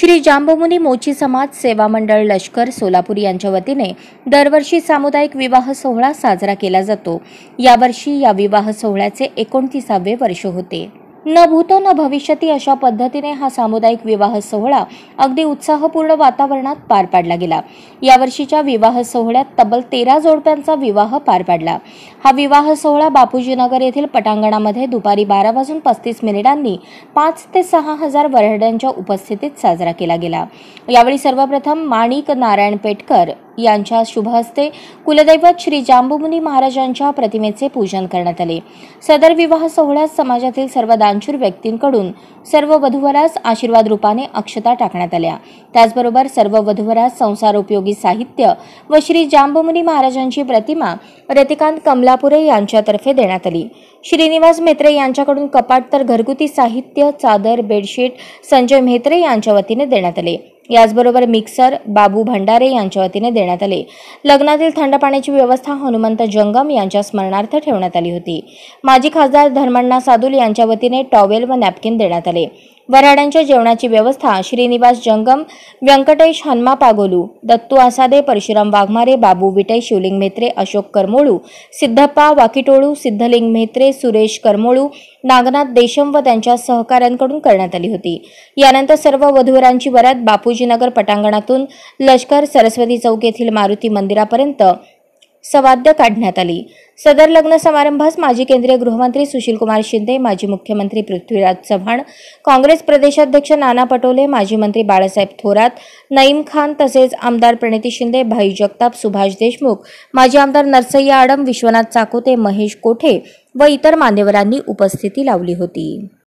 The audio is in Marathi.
श्री जांबमुनी मोची समाज सेवा मंडळ लष्कर सोलापूर यांच्या वतीने दरवर्षी सामुदायिक विवाह सोहळा साजरा केला जातो यावर्षी या विवाह सोहळ्याचे एकोणतीसावे वर्ष होते न भूतो न भविष्यती अशा पद्धतीने हा सामुदायिक विवाह सोहळा अगदी उत्साहपूर्ण वातावरणात पार पाडला गेला यावर्षीच्या विवाह सोहळ्यात तब्बल तेरा जोडप्यांचा विवाह पार पाडला हा विवाह सोहळा बापूजीनगर येथील पटांगणामध्ये दुपारी बारा वाजून पस्तीस मिनिटांनी पाच ते सहा हजार वरहड्यांच्या उपस्थितीत साजरा केला गेला यावेळी सर्वप्रथम माणिक नारायण पेटकर यांच्या शुभ हस्ते कुलदैवत श्री जांबुमुनी महाराजांच्या प्रतिमेचे पूजन करण्यात आले सदर विवाह सोहळ्यात समाजातील सर्व दानशूर व्यक्तींकडून सर्व वधूवरास आशीर्वाद रूपाने अक्षता टाकण्यात आल्या त्याचबरोबर सर्व वधूवरास उपयोगी साहित्य व श्री जांबुमुनी महाराजांची प्रतिमा रतिकांत कमलापुरे यांच्यातर्फे देण्यात आली श्रीनिवास मेत्रे यांच्याकडून कपाट तर घरगुती साहित्य चादर बेडशीट संजय मेहत्रे यांच्या वतीने देण्यात आले याचबरोबर मिक्सर बाबू भंडारे यांच्या वतीने देण्यात आले लग्नातील थंड पाण्याची व्यवस्था हनुमंत जंगम यांच्या स्मरणार्थ ठेवण्यात आली होती माजी खासदार धर्मण्णा सादुल यांच्या वतीने टॉवेल व नॅपकिन देण्यात आले वराडांच्या जेवणाची व्यवस्था श्रीनिवास जंगम व्यंकटेश हन्मा पागोलू दत्तू आसादे परशुराम वाघमारे बाबू विटे शिवलिंग मेत्रे अशोक करमोळू सिद्धप्पा वाकीटोळू सिद्धलिंग मेत्रे सुरेश करमोळू नागनाथ देशम व त्यांच्या सहकाऱ्यांकडून करण्यात आली होती यानंतर सर्व वधूवरांची वरात बापूजीनगर पटांगणातून लष्कर सरस्वती चौक येथील मारुती मंदिरापर्यंत सवाद्य काढण्यात आली सदर लग्न समारंभास माजी केंद्रीय गृहमंत्री सुशीलकुमार शिंदे माजी मुख्यमंत्री पृथ्वीराज चव्हाण काँग्रेस प्रदेशाध्यक्ष नाना पटोले माजी मंत्री बाळासाहेब थोरात नईम खान तसेच आमदार प्रणिती शिंदे भाई जगताप सुभाष देशमुख माजी आमदार नरसय्या आडम विश्वनाथ चाकोते महेश कोठे व इतर मान्यवरांनी उपस्थिती लावली होती